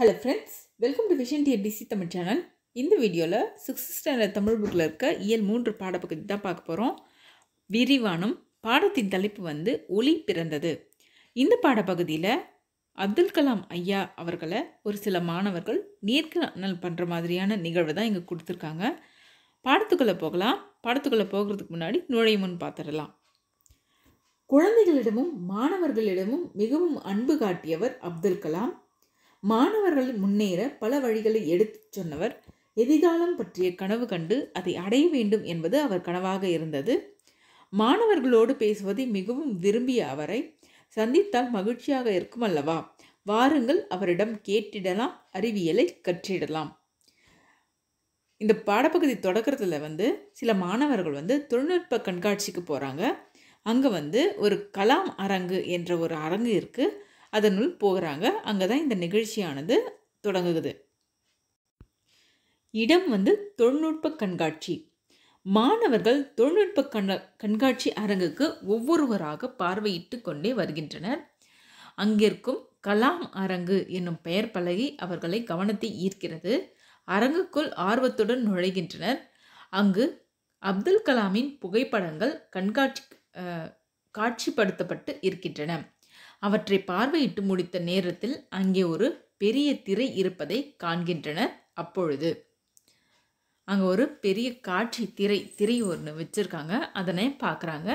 hello friends welcome to vision டிஎபிசி Tamil channel இந்த வீடியோவில் சிக்ஸ் ஸ்டாண்டர்ட் தமிழ் புக்கில் இருக்க இயல் மூன்று பாடப்பகுதி தான் பார்க்க போகிறோம் விரிவானம் பாடத்தின் தலைப்பு வந்து ஒளி பிறந்தது இந்த பாடப்பகுதியில் அப்துல் கலாம் ஐயா அவர்களை ஒரு சில மாணவர்கள் நேர்காணல் பண்ணுற மாதிரியான நிகழ்வு தான் இங்கே கொடுத்துருக்காங்க பாடத்துக்குள்ளே போகலாம் பாடத்துக்குள்ளே போகிறதுக்கு முன்னாடி நுழையும் முன் பார்த்துடலாம் குழந்தைகளிடமும் மாணவர்களிடமும் மிகவும் அன்பு காட்டியவர் அப்துல் கலாம் மாணவர்கள் முன்னேற பல வழிகளை எடுத்துச் சொன்னவர் எதிர்காலம் பற்றிய கனவு கண்டு அதை அடைய வேண்டும் என்பது அவர் கனவாக இருந்தது மாணவர்களோடு பேசுவதை மிகவும் விரும்பிய அவரை சந்தித்தால் மகிழ்ச்சியாக இருக்கும் அல்லவா வாருங்கள் அவரிடம் கேட்டிடலாம் அறிவியலை கற்றிடலாம் இந்த பாடப்பகுதி தொடக்கத்தில் வந்து சில மாணவர்கள் வந்து தொழில்நுட்ப கண்காட்சிக்கு போகிறாங்க அங்கே வந்து ஒரு கலாம் அரங்கு என்ற ஒரு அரங்கு இருக்குது அதனுள் போகிறாங்க அங்கே தான் இந்த நிகழ்ச்சியானது தொடங்குகுது இடம் வந்து தொழில்நுட்ப கண்காட்சி மாணவர்கள் தொழில்நுட்ப கண் கண்காட்சி அரங்குக்கு ஒவ்வொருவராக பார்வையிட்டு கொண்டே வருகின்றனர் அங்கிருக்கும் கலாம் அரங்கு என்னும் பெயர் பலகி அவர்களை கவனத்தை ஈர்க்கிறது அரங்குக்குள் ஆர்வத்துடன் நுழைகின்றனர் அங்கு அப்துல் கலாமின் புகைப்படங்கள் கண்காட்சி காட்சிப்படுத்தப்பட்டு இருக்கின்றன அவற்றை பார்வையிட்டு முடித்த நேரத்தில் அங்கே ஒரு பெரிய திரை இருப்பதை காண்கின்றனர் அப்பொழுது அங்கே ஒரு பெரிய காட்சி திரை திரை ஒன்று வச்சுருக்காங்க அதனை பார்க்குறாங்க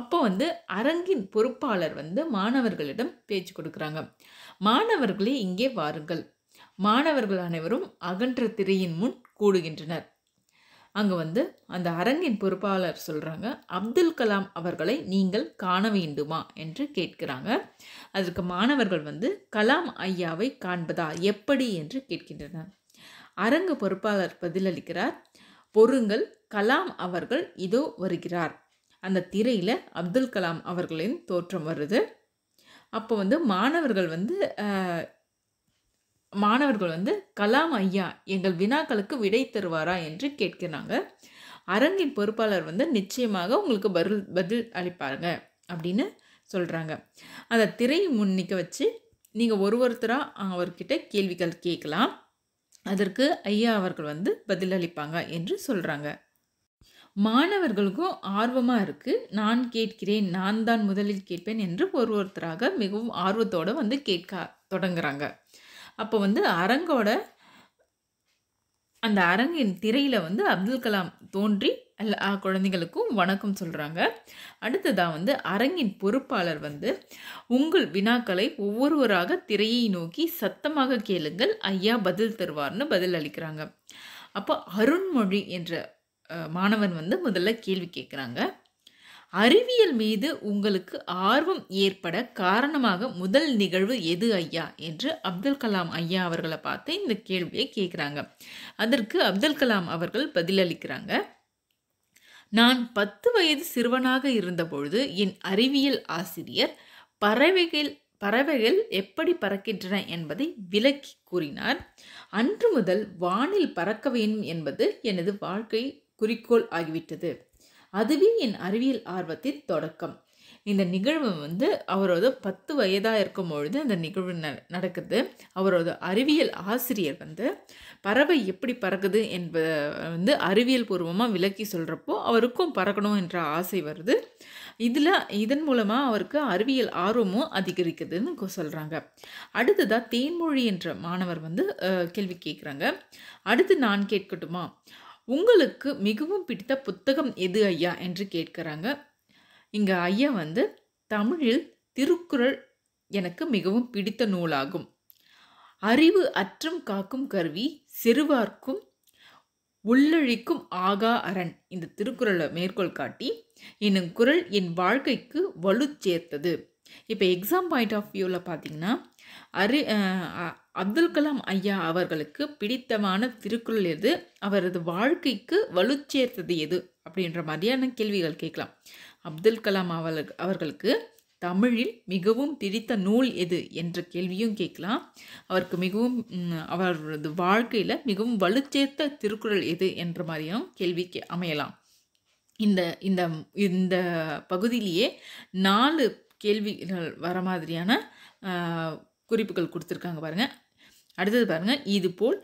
அப்போ வந்து அரங்கின் பொறுப்பாளர் வந்து மாணவர்களிடம் பேச்சு கொடுக்குறாங்க மாணவர்களே இங்கே வாருங்கள் மாணவர்கள் அனைவரும் அகன்ற திரையின் முன் கூடுகின்றனர் அங்கே வந்து அந்த அரங்கின் பொறுப்பாளர் சொல்கிறாங்க அப்துல் கலாம் அவர்களை நீங்கள் காண வேண்டுமா என்று கேட்கிறாங்க அதற்கு மாணவர்கள் வந்து கலாம் ஐயாவை காண்பதா எப்படி என்று கேட்கின்றனர் அரங்கு பொறுப்பாளர் பதிலளிக்கிறார் பொருங்கள் கலாம் அவர்கள் இதோ வருகிறார் அந்த திரையில் அப்துல் கலாம் அவர்களின் தோற்றம் வருது அப்போ வந்து மாணவர்கள் வந்து மாணவர்கள் வந்து கலாம் ஐயா எங்கள் வினாக்களுக்கு விடை தருவாரா என்று கேட்கிறாங்க அரங்கின் பொறுப்பாளர் வந்து நிச்சயமாக உங்களுக்கு பதில் பதில் அளிப்பாருங்க அப்படின்னு சொல்கிறாங்க அந்த திரையை முன்னிக்க வச்சு நீங்கள் ஒரு ஒருத்தராக அவர்கிட்ட கேள்விகள் கேட்கலாம் அதற்கு ஐயா அவர்கள் வந்து பதில் அளிப்பாங்க என்று சொல்கிறாங்க மாணவர்களுக்கும் ஆர்வமாக இருக்குது நான் கேட்கிறேன் நான் தான் முதலில் கேட்பேன் என்று ஒரு ஒருத்தராக மிகவும் ஆர்வத்தோடு வந்து கேட்க தொடங்குறாங்க அப்போ வந்து அரங்கோட அந்த அரங்கின் திரையில் வந்து அப்துல் கலாம் தோன்றி எல்லா குழந்தைகளுக்கும் வணக்கம் சொல்கிறாங்க அடுத்ததாக வந்து அரங்கின் பொறுப்பாளர் வந்து உங்கள் வினாக்களை ஒவ்வொருவராக திரையை நோக்கி சத்தமாக கேளுங்கள் ஐயா பதில் தருவார்னு பதில் அளிக்கிறாங்க அப்போ அருண்மொழி என்ற மாணவன் வந்து முதல்ல கேள்வி கேட்குறாங்க அறிவியல் மீது உங்களுக்கு ஆர்வம் ஏற்பட காரணமாக முதல் நிகழ்வு எது ஐயா என்று அப்துல் கலாம் ஐயா அவர்களை பார்த்து இந்த கேள்வியை கேட்குறாங்க அதற்கு அப்துல் கலாம் அவர்கள் பதிலளிக்கிறாங்க நான் பத்து வயது சிறுவனாக இருந்தபொழுது என் அறிவியல் ஆசிரியர் பறவைகள் பறவைகள் எப்படி பறக்கின்றன என்பதை விளக்கி கூறினார் அன்று முதல் வானில் பறக்க வேண்டும் என்பது எனது வாழ்க்கை குறிக்கோள் ஆகிவிட்டது அதுவே என் அறிவியல் ஆர்வத்தின் தொடக்கம் இந்த நிகழ்வு வந்து அவரோட பத்து வயதாக இருக்கும் பொழுது அந்த நிகழ்வு ந நடக்குது அவரோட அறிவியல் ஆசிரியர் வந்து பறவை எப்படி பறக்குது என்பதை வந்து அறிவியல் பூர்வமாக விளக்கி சொல்கிறப்போ அவருக்கும் பறக்கணும் என்ற ஆசை வருது இதில் இதன் மூலமாக அவருக்கு அறிவியல் ஆர்வமும் அதிகரிக்குதுன்னு சொல்கிறாங்க அடுத்ததாக தேன்மொழி என்ற மாணவர் வந்து கேள்வி கேட்குறாங்க அடுத்து நான் கேட்கட்டுமா உங்களுக்கு மிகவும் பிடித்த புத்தகம் எது ஐயா என்று கேட்குறாங்க இங்கே ஐயா வந்து தமிழில் திருக்குறள் எனக்கு மிகவும் பிடித்த நூலாகும் அறிவு அற்றம் காக்கும் கருவி சிறுவார்க்கும் உள்ளழிக்கும் ஆகா அரண் இந்த திருக்குறளை மேற்கோள் காட்டி என்னும் குரல் என் வாழ்க்கைக்கு வலு சேர்த்தது இப்போ எக்ஸாம் பாயிண்ட் ஆஃப் வியூவில் பார்த்தீங்கன்னா அரி அப்துல் கலாம் ஐயா அவர்களுக்கு பிடித்தமான திருக்குறள் எது அவரது வாழ்க்கைக்கு வலுச்சேர்த்தது எது அப்படின்ற மாதிரியான கேள்விகள் கேட்கலாம் அப்துல் கலாம் அவர்களுக்கு தமிழில் மிகவும் பிடித்த நூல் எது என்ற கேள்வியும் கேட்கலாம் அவருக்கு மிகவும் அவரது வாழ்க்கையில் மிகவும் வலுச்சேர்த்த திருக்குறள் எது என்ற மாதிரியும் கேள்வி கே அமையலாம் இந்த இந்த இந்த பகுதியிலேயே நாலு கேள்விகள் வர மாதிரியான குறிப்புகள் கொடுத்துருக்காங்க பாருங்கள் அடுத்தது பாருங்கள் இதுபோல்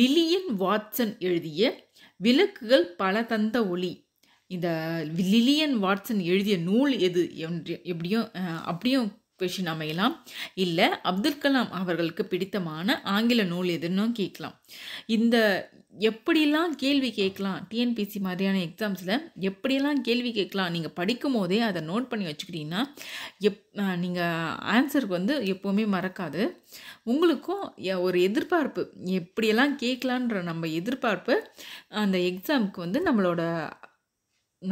லிலியன் வாட்சன் எழுதிய விளக்குகள் பல தந்த ஒளி இந்த லிலியன் வாட்சன் எழுதிய நூல் எது என்று எப்படியும் அப்படியும் கொஷின் அமையலாம் இல்லை அப்துல் கலாம் அவர்களுக்கு பிடித்தமான ஆங்கில நூல் எதுன்னு கேட்கலாம் இந்த எப்படிலாம் கேள்வி கேட்கலாம் டிஎன்பிசி மாதிரியான எக்ஸாம்ஸில் எப்படியெல்லாம் கேள்வி கேட்கலாம் நீங்கள் படிக்கும் போதே அதை நோட் பண்ணி வச்சுக்கிட்டிங்கன்னா எப் நீங்கள் ஆன்சருக்கு வந்து எப்போவுமே மறக்காது உங்களுக்கும் ஒரு எதிர்பார்ப்பு எப்படியெல்லாம் கேட்கலான்ற நம்ம எதிர்பார்ப்பு அந்த எக்ஸாமுக்கு வந்து நம்மளோட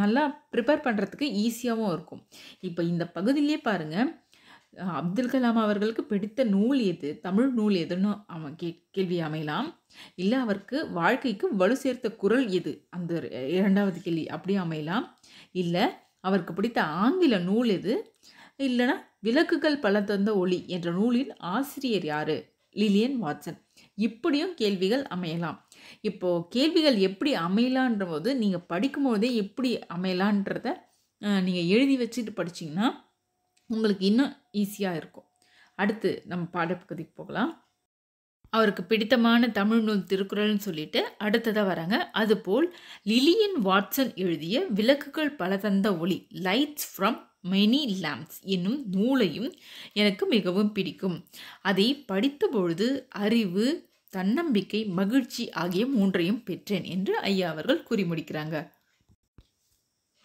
நல்லா ப்ரிப்பேர் பண்ணுறதுக்கு ஈஸியாகவும் இருக்கும் இப்போ இந்த பகுதியிலே பாருங்கள் அப்துல் கலாம் அவர்களுக்கு பிடித்த நூல் எது தமிழ் நூல் எதுன்னு அவன் கே கேள்வி அமையலாம் இல்லை அவருக்கு வாழ்க்கைக்கு வலு சேர்த்த குரல் எது அந்த இரண்டாவது கேள்வி அப்படி அமையலாம் இல்லை அவருக்கு பிடித்த ஆங்கில நூல் எது இல்லைனா விளக்குகள் பல தந்த ஒளி என்ற நூலின் ஆசிரியர் யாரு லிலியன் வாட்சன் இப்படியும் கேள்விகள் அமையலாம் இப்போது கேள்விகள் எப்படி அமையலான்ற போது நீங்கள் படிக்கும்போதே எப்படி அமையலான்றத நீங்கள் எழுதி வச்சுட்டு படிச்சிங்கன்னா உங்களுக்கு இன்னும் ஈஸியாக இருக்கும் அடுத்து நம்ம பாடப்பகுதிக்கு போகலாம் அவருக்கு பிடித்தமான தமிழ் நூல் திருக்குறள்னு சொல்லிட்டு அடுத்ததாக வராங்க அதுபோல் லிலியன் வாட்சன் எழுதிய விளக்குகள் பல தந்த ஒளி லைட்ஸ் ஃப்ரம் மெனி லேம்ப்ஸ் என்னும் நூலையும் எனக்கு மிகவும் பிடிக்கும் அதை படித்த பொழுது அறிவு தன்னம்பிக்கை மகிழ்ச்சி ஆகிய மூன்றையும் பெற்றேன் என்று ஐயா அவர்கள் கூறி முடிக்கிறாங்க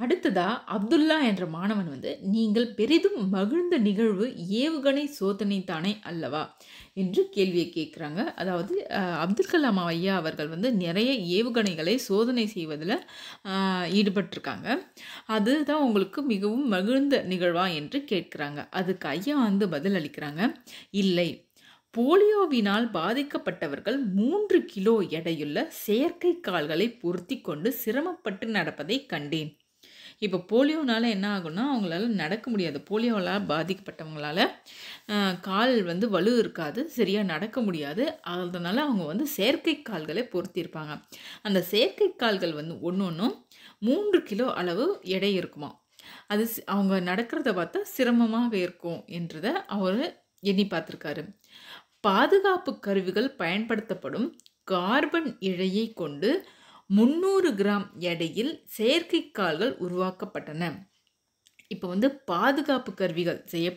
அடுத்ததா அப்துல்லா என்ற மாணவன் வந்து நீங்கள் பெரிதும் மகிழ்ந்த நிகழ்வு ஏவுகணை சோதனை தானே அல்லவா என்று கேள்வியை கேட்குறாங்க அதாவது அப்துல் கலாம் ஐயா அவர்கள் வந்து நிறைய ஏவுகணைகளை சோதனை செய்வதில் ஈடுபட்டிருக்காங்க அதுதான் உங்களுக்கு மிகவும் மகிழ்ந்த நிகழ்வா என்று கேட்குறாங்க அதுக்கு ஐயா வந்து பதில் அளிக்கிறாங்க இல்லை போலியோவினால் பாதிக்கப்பட்டவர்கள் மூன்று கிலோ எடையுள்ள செயற்கை கால்களை பொருத்தி கொண்டு சிரமப்பட்டு நடப்பதை கண்டேன் இப்போ போலியோனால் என்ன ஆகும்னா அவங்களால நடக்க முடியாது போலியோவால் பாதிக்கப்பட்டவங்களால் கால் வந்து வலு இருக்காது சரியாக நடக்க முடியாது அதனால் அவங்க வந்து செயற்கை கால்களை பொருத்தியிருப்பாங்க அந்த செயற்கை கால்கள் வந்து ஒன்று ஒன்றும் மூன்று கிலோ அளவு எடை இருக்குமா அது அவங்க நடக்கிறத பார்த்தா சிரமமாக இருக்கும் என்றதை அவர் எண்ணி பார்த்துருக்காரு பாதுகாப்பு கருவிகள் பயன்படுத்தப்படும் கார்பன் இழையை கொண்டு முந்நூறு கிராம் எடையில் செயற்கைக்கால்கள் உருவாக்கப்பட்டன இப்போ வந்து பாதுகாப்பு கருவிகள் செய்ய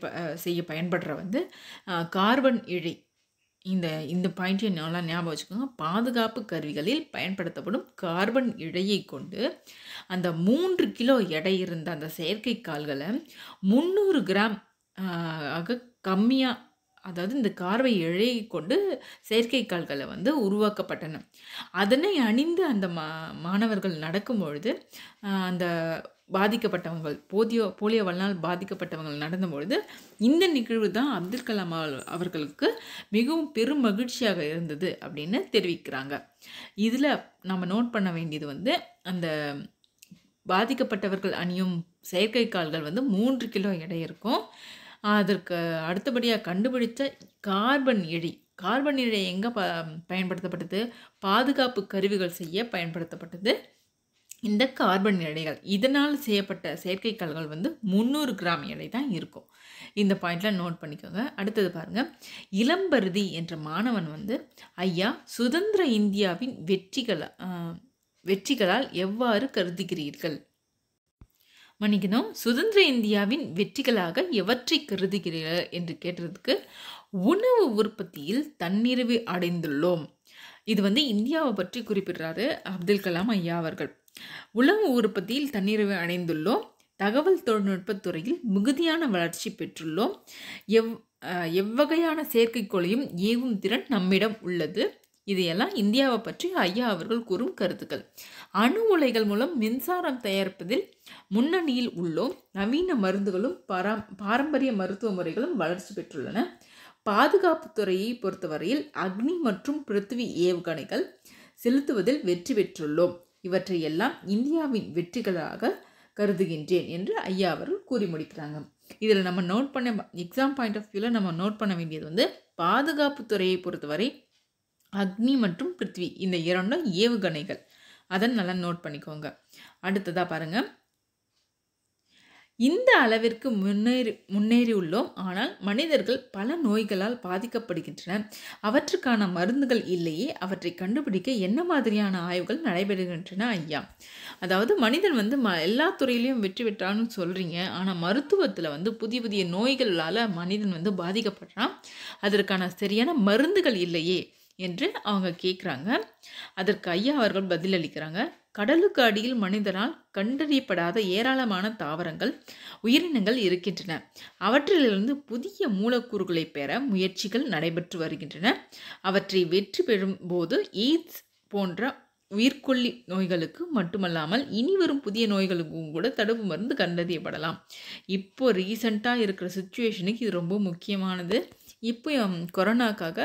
செய்ய பயன்படுற வந்து கார்பன் இழை இந்த இந்த பாயிண்ட்டையும் நல்லா ஞாபகம் வச்சுக்கோங்க பாதுகாப்பு கருவிகளில் பயன்படுத்தப்படும் கார்பன் இழையை கொண்டு அந்த மூன்று கிலோ எடை இருந்த அந்த செயற்கை கால்களை முந்நூறு கிராம் ஆக கம்மியாக அதாவது இந்த கார்வை இழையை கொண்டு கால்களை வந்து உருவாக்கப்பட்டன அதனை அணிந்து அந்த மா மாணவர்கள் நடக்கும் பொழுது அந்த பாதிக்கப்பட்டவங்க போதியோ போலியோவனால் பாதிக்கப்பட்டவங்க நடந்த பொழுது இந்த நிகழ்வு தான் அப்துல் கலாம் அவர்களுக்கு மிகவும் பெரும் மகிழ்ச்சியாக இருந்தது அப்படின்னு தெரிவிக்கிறாங்க இதில் நம்ம நோட் பண்ண வேண்டியது வந்து அந்த பாதிக்கப்பட்டவர்கள் அணியும் செயற்கை கால்கள் வந்து மூன்று கிலோ எடை இருக்கும் அதற்கு அடுத்தபடியாக கண்டுபிடித்த கார்பன் இழி கார்பன் இழை எங்கே ப பயன்படுத்தப்பட்டது பாதுகாப்பு கருவிகள் செய்ய பயன்படுத்தப்பட்டது இந்த கார்பன் இழைகள் இதனால் செய்யப்பட்ட கல்கள் வந்து முந்நூறு கிராம் எடை தான் இருக்கும் இந்த பாயிண்ட்லாம் நோட் பண்ணிக்கோங்க அடுத்தது பாருங்கள் இளம்பருதி என்ற மாணவன் வந்து ஐயா சுதந்திர இந்தியாவின் வெற்றிகளை வெற்றிகளால் எவ்வாறு கருதுகிறீர்கள் மன்னிக்கணும் சுதந்திர இந்தியாவின் வெற்றிகளாக எவற்றை கருதுகிறீர்கள் என்று கேட்டதுக்கு உணவு உற்பத்தியில் தன்னிறைவு அடைந்துள்ளோம் இது வந்து இந்தியாவை பற்றி குறிப்பிடுறாரு அப்துல் கலாம் ஐயா அவர்கள் உணவு உற்பத்தியில் தன்னிறைவு அடைந்துள்ளோம் தகவல் தொழில்நுட்பத் துறையில் மிகுதியான வளர்ச்சி பெற்றுள்ளோம் எவ் எவ்வகையான செயற்கைக்கோளையும் ஏவும் திறன் நம்மிடம் உள்ளது இதையெல்லாம் இந்தியாவை பற்றி ஐயா அவர்கள் கூறும் கருத்துக்கள் அணு உலைகள் மூலம் மின்சாரம் தயாரிப்பதில் முன்னணியில் உள்ளோம் நவீன மருந்துகளும் பரா பாரம்பரிய மருத்துவ முறைகளும் வளர்ச்சி பெற்றுள்ளன பாதுகாப்பு துறையை பொறுத்தவரையில் அக்னி மற்றும் பிருத்வி ஏவுகணைகள் செலுத்துவதில் வெற்றி பெற்றுள்ளோம் இவற்றை எல்லாம் இந்தியாவின் வெற்றிகளாக கருதுகின்றேன் என்று ஐயா அவர்கள் கூறி முடிக்கிறாங்க இதில் நம்ம நோட் பண்ண எக்ஸாம் பாயிண்ட் ஆஃப் வியூவில் நம்ம நோட் பண்ண வேண்டியது வந்து பாதுகாப்பு துறையை பொறுத்தவரை அக்னி மற்றும் பிருத்வி இந்த இரண்டும் ஏவுகணைகள் அதை நல்லா நோட் பண்ணிக்கோங்க அடுத்ததாக பாருங்கள் இந்த அளவிற்கு முன்னேறி முன்னேறியுள்ளோம் ஆனால் மனிதர்கள் பல நோய்களால் பாதிக்கப்படுகின்றன அவற்றுக்கான மருந்துகள் இல்லையே அவற்றை கண்டுபிடிக்க என்ன மாதிரியான ஆய்வுகள் நடைபெறுகின்றன ஐயா அதாவது மனிதன் வந்து ம எல்லா துறையிலையும் வெற்றி பெற்றான்னு சொல்கிறீங்க ஆனால் மருத்துவத்தில் வந்து புதிய புதிய நோய்களால் மனிதன் வந்து பாதிக்கப்படுறான் அதற்கான சரியான மருந்துகள் இல்லையே என்று அவங்க கேட்குறாங்க அதற்கு ஐயா அவர்கள் பதிலளிக்கிறாங்க கடலுக்கு அடியில் மனிதனால் கண்டறியப்படாத ஏராளமான தாவரங்கள் உயிரினங்கள் இருக்கின்றன அவற்றிலிருந்து புதிய மூலக்கூறுகளை பெற முயற்சிகள் நடைபெற்று வருகின்றன அவற்றை வெற்றி பெறும் போது எய்ட்ஸ் போன்ற உயிர்கொல்லி நோய்களுக்கு மட்டுமல்லாமல் இனி வரும் புதிய நோய்களுக்கும் கூட தடுப்பு மருந்து கண்டறியப்படலாம் இப்போ ரீசண்டாக இருக்கிற சுச்சுவேஷனுக்கு இது ரொம்ப முக்கியமானது இப்போ கொரோனாக்காக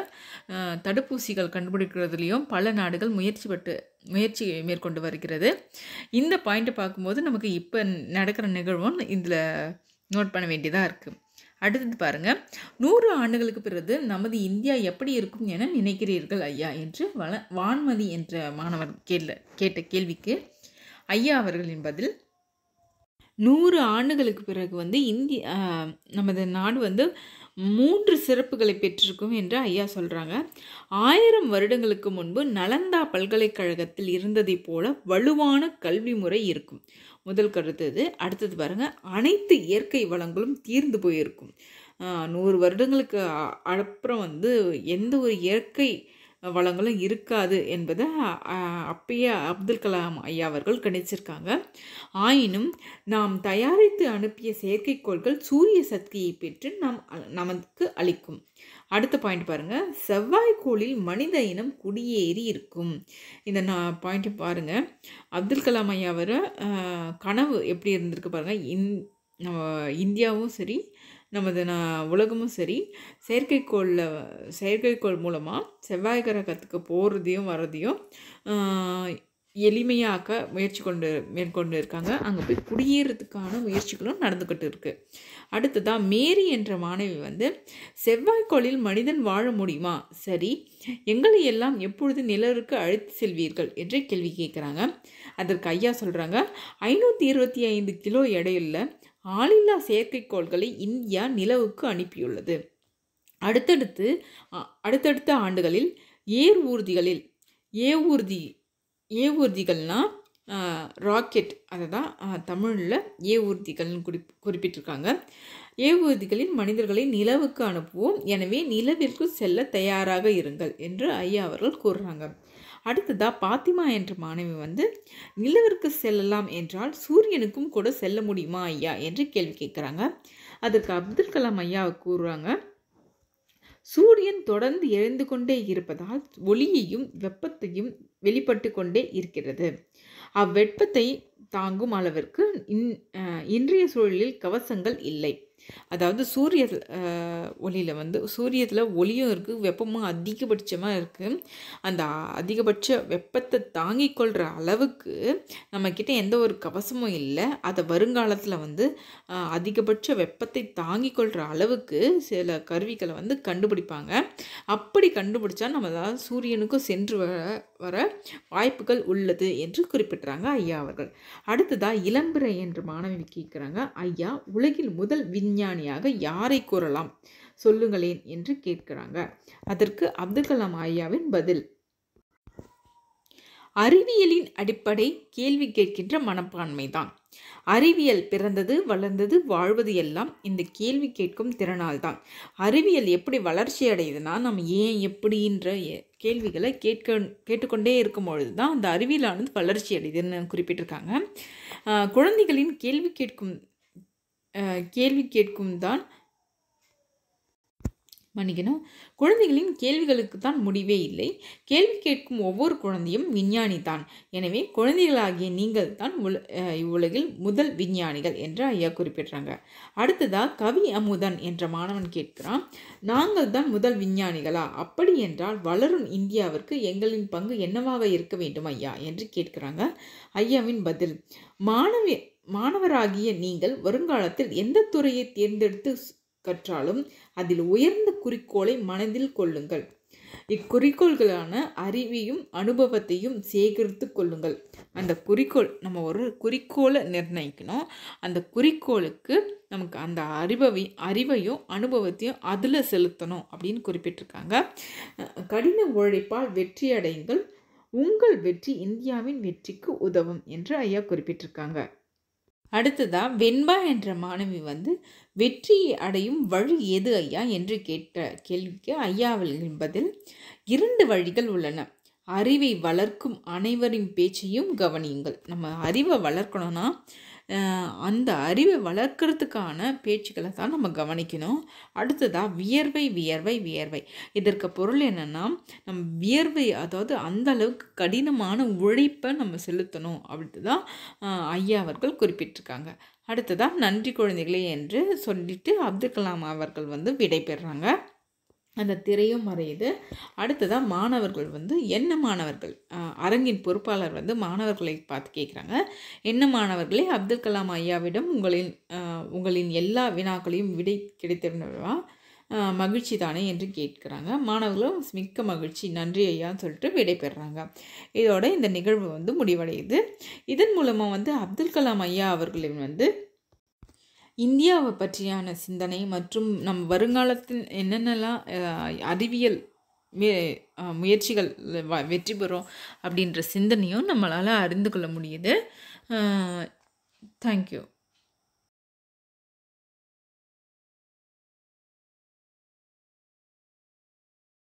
தடுப்பூசிகள் கண்டுபிடிக்கிறதுலேயும் பல நாடுகள் முயற்சி பட்டு முயற்சி மேற்கொண்டு வருகிறது இந்த பாயிண்ட்டை பார்க்கும்போது நமக்கு இப்போ நடக்கிற நிகழ்வும் இதில் நோட் பண்ண வேண்டியதாக இருக்குது அடுத்தது பாருங்கள் நூறு ஆண்டுகளுக்கு பிறகு நமது இந்தியா எப்படி இருக்கும் என நினைக்கிறீர்கள் ஐயா என்று வள வான்மதி என்ற மாணவர் கேள்வி கேட்ட கேள்விக்கு ஐயா அவர்களின் பதில் நூறு ஆண்டுகளுக்கு பிறகு வந்து இந்திய நமது நாடு வந்து மூன்று சிறப்புகளை பெற்றிருக்கும் என்று ஐயா சொல்கிறாங்க ஆயிரம் வருடங்களுக்கு முன்பு நலந்தா பல்கலைக்கழகத்தில் இருந்ததை போல வலுவான கல்வி முறை இருக்கும் முதல் கருத்து இது அடுத்தது பாருங்கள் அனைத்து இயற்கை வளங்களும் தீர்ந்து போயிருக்கும் நூறு வருடங்களுக்கு அப்புறம் வந்து எந்த ஒரு இயற்கை வளங்களும் இருக்காது என்பதை அப்பயே அப்துல் கலாம் ஐயா அவர்கள் கணிச்சிருக்காங்க ஆயினும் நாம் தயாரித்து அனுப்பிய செயற்கைக்கோள்கள் சூரிய சக்தியை பெற்று நாம் நமக்கு அளிக்கும் அடுத்த பாயிண்ட் பாருங்கள் செவ்வாய்க்கோளில் மனித இனம் குடியேறி இருக்கும் இந்த நான் பாயிண்ட்டு பாருங்கள் அப்துல் கலாம் ஐயாவோட கனவு எப்படி இருந்திருக்கு பாருங்கள் இந் நம்ம இந்தியாவும் சரி நமது நான் உலகமும் சரி செயற்கைக்கோளில் செயற்கைக்கோள் மூலமாக செவ்வாய் கிரகத்துக்கு போகிறதையும் வரதையும் எளிமையாக்க முயற்சி கொண்டு மேற்கொண்டு இருக்காங்க அங்கே போய் குடியேறதுக்கான முயற்சிகளும் நடந்துக்கிட்டு இருக்குது அடுத்ததாக மேரி என்ற மாணவி வந்து செவ்வாய்க்கோளில் மனிதன் வாழ முடியுமா சரி எங்களை எல்லாம் எப்பொழுது நிலருக்கு அழைத்து செல்வீர்கள் என்று கேள்வி கேட்குறாங்க அதற்கு ஐயா சொல்கிறாங்க ஐநூற்றி இருபத்தி ஐந்து கிலோ எடையுள்ள ஆளில்லா செயற்கைக்கோள்களை இந்தியா நிலவுக்கு அனுப்பியுள்ளது அடுத்தடுத்து அடுத்தடுத்த ஆண்டுகளில் ஏர் ஊர்திகளில் ஏவூர்தி ஏவூர்திகள்னால் ராக்கெட் அதை தான் தமிழில் ஏவூர்திகள்னு குறி குறிப்பிட்டிருக்காங்க ஏவூர்திகளில் மனிதர்களை நிலவுக்கு அனுப்புவோம் எனவே நிலவிற்கு செல்ல தயாராக இருங்கள் என்று ஐயா அவர்கள் கூறுறாங்க அடுத்ததாக பாத்திமா என்ற மாணவி வந்து நிலவிற்கு செல்லலாம் என்றால் சூரியனுக்கும் கூட செல்ல முடியுமா ஐயா என்று கேள்வி கேட்குறாங்க அதற்கு அப்துல் கலாம் ஐயாவை கூறுறாங்க சூரியன் தொடர்ந்து எழுந்து கொண்டே இருப்பதால் ஒளியையும் வெப்பத்தையும் வெளிப்பட்டு கொண்டே இருக்கிறது அவ்வெப்பத்தை தாங்கும் அளவிற்கு இன் இன்றைய சூழலில் கவசங்கள் இல்லை அதாவது சூரிய ஒளியில் வந்து சூரியத்தில் ஒளியும் இருக்குது வெப்பமும் அதிகபட்சமாக இருக்குது அந்த அதிகபட்ச வெப்பத்தை தாங்கி கொள்கிற அளவுக்கு நம்மக்கிட்ட எந்த ஒரு கவசமும் இல்லை அதை வருங்காலத்தில் வந்து அதிகபட்ச வெப்பத்தை தாங்கி கொள்கிற அளவுக்கு சில கருவிகளை வந்து கண்டுபிடிப்பாங்க அப்படி கண்டுபிடிச்சா நம்ம தான் சூரியனுக்கும் சென்று வர வர வாய்ப்புகள் உள்ளது என்று குறிப்பிட்றாங்க ஐயா அவர்கள் அடுத்ததாக இளம்பிறை என்று மாணவி கேட்குறாங்க ஐயா உலகில் முதல் விஞ்ஞானியாக யாரை கூறலாம் சொல்லுங்களேன் என்று கேட்குறாங்க அதற்கு அப்துல் கலாம் ஐயாவின் பதில் அறிவியலின் அடிப்படை கேள்வி கேட்கின்ற மனப்பான்மைதான் அறிவியல் பிறந்தது வளர்ந்தது வாழ்வது எல்லாம் இந்த கேள்வி கேட்கும் திறனால்தான் அறிவியல் எப்படி வளர்ச்சி அடையுதுன்னா நம்ம ஏன் எப்படின்ற கேள்விகளை கேட்க கேட்டுக்கொண்டே இருக்கும் பொழுது தான் அந்த அறிவியலானது வளர்ச்சி அடைதுன்னு குறிப்பிட்டிருக்காங்க குழந்தைகளின் கேள்வி கேட்கும் கேள்வி கேட்கும் தான் மன்னிக்கணும் குழந்தைகளின் கேள்விகளுக்கு தான் முடிவே இல்லை கேள்வி கேட்கும் ஒவ்வொரு குழந்தையும் விஞ்ஞானி தான் எனவே குழந்தைகளாகிய நீங்கள் தான் உல இவ்வுலகில் முதல் விஞ்ஞானிகள் என்று ஐயா குறிப்பிடுறாங்க அடுத்ததாக கவி அமுதன் என்ற மாணவன் கேட்கிறான் நாங்கள் தான் முதல் விஞ்ஞானிகளா அப்படி என்றால் வளரும் இந்தியாவிற்கு எங்களின் பங்கு என்னவாக இருக்க வேண்டும் ஐயா என்று கேட்கிறாங்க ஐயாவின் பதில் மாணவி மாணவராகிய நீங்கள் வருங்காலத்தில் எந்த துறையை தேர்ந்தெடுத்து கற்றாலும் அதில் உயர்ந்த குறிக்கோளை மனதில் கொள்ளுங்கள் இக்குறிக்கோள்களான அறிவையும் அனுபவத்தையும் சேகரித்து கொள்ளுங்கள் அந்த குறிக்கோள் நம்ம ஒரு குறிக்கோளை நிர்ணயிக்கணும் அந்த குறிக்கோளுக்கு நமக்கு அந்த அறிவை அறிவையும் அனுபவத்தையும் அதில் செலுத்தணும் அப்படின்னு குறிப்பிட்டிருக்காங்க கடின உழைப்பால் வெற்றி உங்கள் வெற்றி இந்தியாவின் வெற்றிக்கு உதவும் என்று ஐயா குறிப்பிட்டிருக்காங்க அடுத்ததான் வெண்பா என்ற மாணவி வந்து வெற்றி அடையும் வழி எது ஐயா என்று கேட்ட கேள்விக்கு ஐயா பதில் இரண்டு வழிகள் உள்ளன அறிவை வளர்க்கும் அனைவரின் பேச்சையும் கவனியுங்கள் நம்ம அறிவை வளர்க்கணும்னா அந்த அறிவை வளர்க்கறதுக்கான பேச்சுக்களை தான் நம்ம கவனிக்கணும் அடுத்ததாக வியர்வை வியர்வை வியர்வை இதற்கு பொருள் என்னென்னா நம்ம வியர்வை அதாவது அந்த அளவுக்கு கடினமான உழைப்பை நம்ம செலுத்தணும் அப்படின்ட்டு தான் ஐயா அவர்கள் குறிப்பிட்டிருக்காங்க அடுத்ததாக நன்றி குழந்தைகளே என்று சொல்லிட்டு அப்துல் கலாம் அவர்கள் வந்து விடைபெறாங்க அந்த திரையும் மறையுது அடுத்ததாக மாணவர்கள் வந்து என்ன மாணவர்கள் அரங்கின் பொறுப்பாளர் வந்து மாணவர்களை பார்த்து கேட்குறாங்க என்ன மாணவர்களே அப்துல் கலாம் ஐயாவிடம் உங்களின் உங்களின் எல்லா வினாக்களையும் விடை கிடைத்திருந்தவா மகிழ்ச்சி தானே என்று கேட்குறாங்க மாணவர்களும் மிக்க மகிழ்ச்சி நன்றி ஐயான்னு சொல்லிட்டு விடைபெறாங்க இதோட இந்த நிகழ்வு வந்து முடிவடையுது இதன் மூலமாக வந்து அப்துல் கலாம் ஐயா அவர்களின் வந்து இந்தியாவை பற்றியான சிந்தனை மற்றும் நம் வருங்காலத்தில் என்னென்னலாம் அறிவியல் முயற்சிகள் வெற்றி பெறும் அப்படின்ற சிந்தனையும் நம்மளால் அறிந்து கொள்ள முடியுது தேங்க்யூ